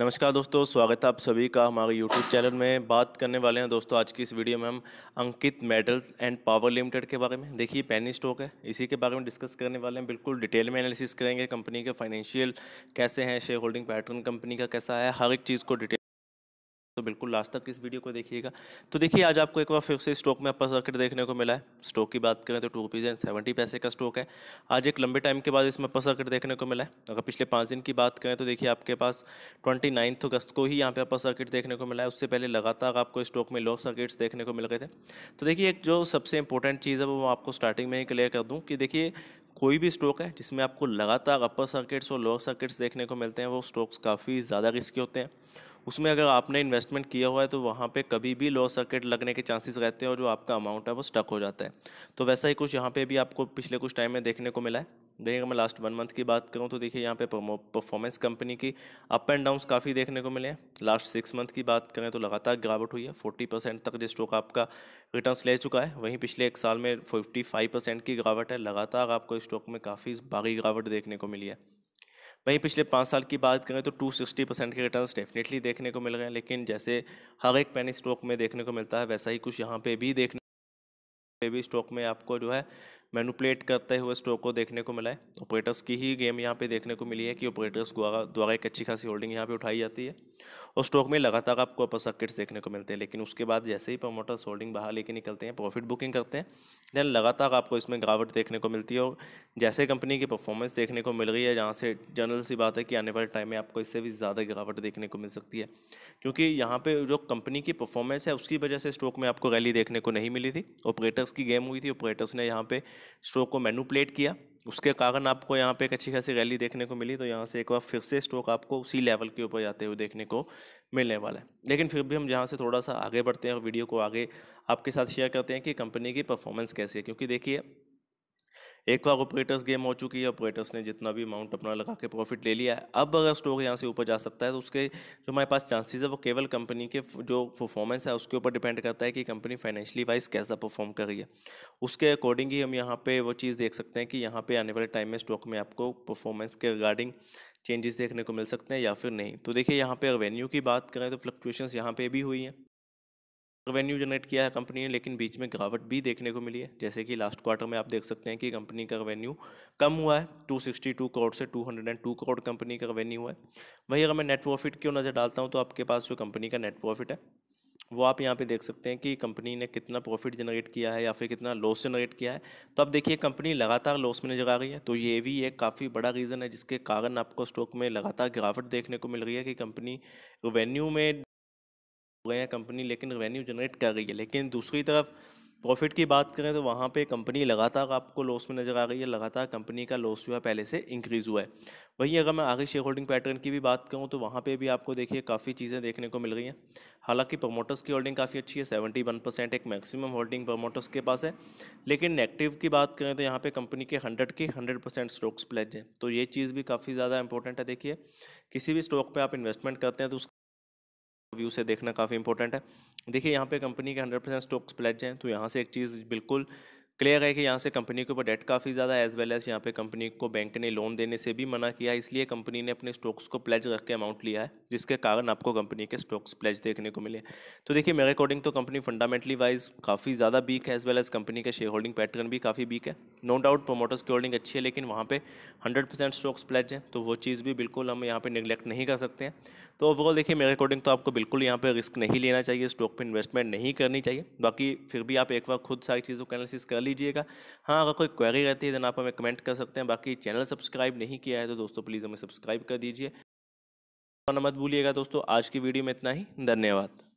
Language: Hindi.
नमस्कार दोस्तों स्वागत है आप सभी का हमारे यूट्यूब चैनल में बात करने वाले हैं दोस्तों आज की इस वीडियो में हम Ankit metals and power limited के बारे में देखिए पैनी स्टॉक है इसी के बारे में डिस्कस करने वाले हैं बिल्कुल डिटेल में एनालिसिस करेंगे कंपनी के फाइनेंशियल कैसे हैं शेयर होल्डिंग पैटर्न कंपनी का कैसा है हर एक चीज़ को डिटेल तो बिल्कुल लास्ट तक इस वीडियो को देखिएगा तो देखिए आज आपको एक बार फिर से स्टॉक में अपर सर्किट देखने को मिला है स्टॉक की बात करें तो टू रुपीज़ एंड सेवेंटी पैसे का स्टॉक है आज एक लंबे टाइम के बाद इसमें अपर सर्किट देखने को मिला है अगर पिछले पाँच दिन की बात करें तो देखिए आपके पास ट्वेंटी नाइन्थ अगस्त को ही यहाँ पर अपर सर्किट देखने को मिला है उससे पहले लगातार आपको स्टॉक में लॉक सर्किट्स देखने को मिल गए थे तो देखिए एक जो सबसे इंपॉर्टेंट चीज़ है वो मैं आपको स्टार्टिंग में ही क्लियर कर दूँ कि देखिए कोई भी स्टॉक है जिसमें आपको लगातार अपर सर्किट्स और लोअर सर्किट्स देखने को मिलते हैं वो स्टॉक्स काफ़ी ज़्यादा रिस्की होते हैं उसमें अगर आपने इन्वेस्टमेंट किया हुआ है तो वहाँ पे कभी भी लॉ सर्किट लगने के चांसेस रहते हैं और जो आपका अमाउंट है वो स्टक हो जाता है तो वैसा ही कुछ यहाँ पे भी आपको पिछले कुछ टाइम में देखने को मिला है देखिए मैं लास्ट वन मंथ की बात करूँ तो देखिए यहाँ पे परफॉर्मेंस कंपनी की अप एंड डाउन काफ़ी देखने को मिले हैं लास्ट सिक्स मंथ की बात करें तो लगातार गिरावट हुई है फोर्टी परसेंट तक जिस स्टॉक आपका रिटर्न्स ले चुका है वहीं पिछले एक साल में फिफ्टी फाइव परसेंट की गिरावट है लगातार आपको स्टॉक में काफ़ी भारी गिरावट देखने को मिली है वहीं पिछले पाँच साल की बात करें तो टू सिक्सटी परसेंट के रिटर्न डेफिनेटली देखने को मिल रहे हैं लेकिन जैसे हर एक पेनी स्टॉक में देखने को मिलता है वैसा ही कुछ यहाँ पे भी देखने पे भी स्टॉक में आपको जो है मैनुपलेट करते हुए स्टॉक को देखने को मिला है ऑपरेटर्स की ही गेम यहाँ पे देखने को मिली है कि ऑपरेटर्स द्वारा द्वारा एक अच्छी खासी होल्डिंग यहाँ पे उठाई जाती है और स्टॉक में लगातार आपको अपर सर्किट्स देखने को मिलते हैं लेकिन उसके बाद जैसे ही प्रमोटर्स होल्डिंग बाहर लेके निकलते हैं प्रॉफिट बुकिंग करते हैं देन लगातार आपको इसमें गिरावट देखने को मिलती है और जैसे कंपनी की परफॉर्मेंस देखने को मिल रही है जहाँ से जनरल सी बात है कि आने वाले टाइम में आपको इससे भी ज़्यादा गिरावट देखने को मिल सकती है क्योंकि यहाँ पर जो कंपनी की परफॉर्मेंस है उसकी वजह से स्टॉक में आपको रैली देखने को नहीं मिली थी ऑपरेटर्स की गेम हुई थी ऑपरेटर्स ने यहाँ पर स्टॉक को मैनुपलेट किया उसके कारण आपको यहाँ पे एक अच्छी खासी रैली देखने को मिली तो यहाँ से एक बार फिर से स्टॉक आपको उसी लेवल के ऊपर जाते हुए देखने को मिलने वाला है लेकिन फिर भी हम यहाँ से थोड़ा सा आगे बढ़ते हैं और वीडियो को आगे आपके साथ शेयर करते हैं कि कंपनी की परफॉर्मेंस कैसी है क्योंकि देखिए एक बार ऑपरेटर्स गेम हो चुकी है ऑपरेटर्स ने जितना भी अमाउंट अपना लगा के प्रॉफिट ले लिया है अब अगर स्टॉक यहाँ से ऊपर जा सकता है तो उसके जो हमारे पास चांसेस है वो केवल कंपनी के जो परफॉर्मेंस है उसके ऊपर डिपेंड करता है कि कंपनी फाइनेंशियली वाइज कैसा परफॉर्म कर रही है उसके अकॉर्डिंग ही हम यहाँ पर वो चीज़ देख सकते हैं कि यहाँ पर आने वाले टाइम में स्टॉक में आपको परफॉर्मेंस के रिगार्डिंग चेंजेस देखने को मिल सकते हैं या फिर नहीं तो देखिए यहाँ पे रेवेन्यू की बात करें तो फ्लक्चुएशंस यहाँ पे भी हुई हैं रेवेन्यू जनरेट किया है कंपनी ने लेकिन बीच में गिरावट भी देखने को मिली है जैसे कि लास्ट क्वार्टर में आप देख सकते हैं कि कंपनी का रेवेन्यू कम हुआ है 262 करोड़ से 202 करोड़ कंपनी का रेवेन्यू हुआ है वहीं अगर मैं नेट प्रॉफिट की नज़र डालता हूँ तो आपके पास जो कंपनी का नेट प्रॉफिट है वो आप यहाँ पे देख सकते हैं कि कंपनी ने कितना प्रॉफिट जनरेट किया है या फिर कितना लॉस जनरेट किया है तो आप देखिए कंपनी लगातार लॉस में नजर आ रही है तो ये भी एक काफ़ी बड़ा रीज़न है जिसके कारण आपको स्टॉक में लगातार गिरावट देखने को मिल रही है कि कंपनी रेवेन्यू में गए हैं कंपनी लेकिन रेवेन्यू जनरेट कर रही है लेकिन दूसरी तरफ प्रॉफिट की बात करें तो वहाँ पे कंपनी लगातार आपको लॉस में नज़र आ रही है लगातार कंपनी का लॉस जो है पहले से इंक्रीज़ हुआ है वहीं अगर मैं आगे शेयर होल्डिंग पैटर्न की भी बात करूँ तो वहाँ पे भी आपको देखिए काफ़ी चीज़ें देखने को मिल रही हैं हालांकि प्रमोटर्स की होल्डिंग काफ़ी अच्छी है सेवेंटी वन परसेंट एक मैक्सिमम होल्डिंग प्रमोटर्स के पास है लेकिन नेगेटिव की बात करें तो यहाँ पर कंपनी के हंड्रेड के हंड्रेड परसेंट स्टॉक्स प्लेज हैं तो ये चीज़ भी काफ़ी ज़्यादा इंपॉर्टेंट है देखिए किसी भी स्टॉक पर आप इन्वेस्टमेंट करते हैं तो उस व्यू से देखना काफ़ी इंपॉर्टेंट है देखिए यहाँ पे कंपनी के 100 परसेंट स्टॉक्स प्लेज हैं तो यहाँ से एक चीज़ बिल्कुल क्लियर है कि यहाँ से कंपनी के ऊपर डेट काफ़ी ज़्यादा एज वेल एज यहाँ पे कंपनी को बैंक ने लोन देने से भी मना किया इसलिए कंपनी ने अपने स्टॉक्स को प्लेज रख के अमाउंट लिया है जिसके कारण आपको कंपनी के स्टॉक्स प्लेज देखने को मिले तो देखिए मेरे अकॉर्डिंग तो कंपनी फंडामेंटली वाइज काफ़ी ज़्यादा वीक है एज वेल एज कंपनी का शेयर होल्डिंग पैटर्न भी काफ़ी वीक है नो डाउट प्रोमोटर्स की होल्डिंग अच्छी है लेकिन वहाँ पर हंड्रेड स्टॉक्स प्लेज है तो वो चीज़ भी बिल्कुल हम यहाँ पर निगलेक्ट नहीं कर सकते हैं तो ओवरऑल देखिए मेरे अकॉर्डिंग तो आपको बिल्कुल यहाँ पर रिस्क नहीं लेना चाहिए स्टॉक पर इन्वेस्टमेंट नहीं करनी चाहिए बाकी फिर भी आप एक बार खुद सारी चीज़ों को एनालिसिस कर लीजिएगा हाँ अगर कोई क्वेरी रहती है तो आप हमें कमेंट कर सकते हैं बाकी चैनल सब्सक्राइब नहीं किया है तो दोस्तों प्लीज़ हमें सब्सक्राइब कर दीजिए और मत भूलिएगा दोस्तों आज की वीडियो में इतना ही धन्यवाद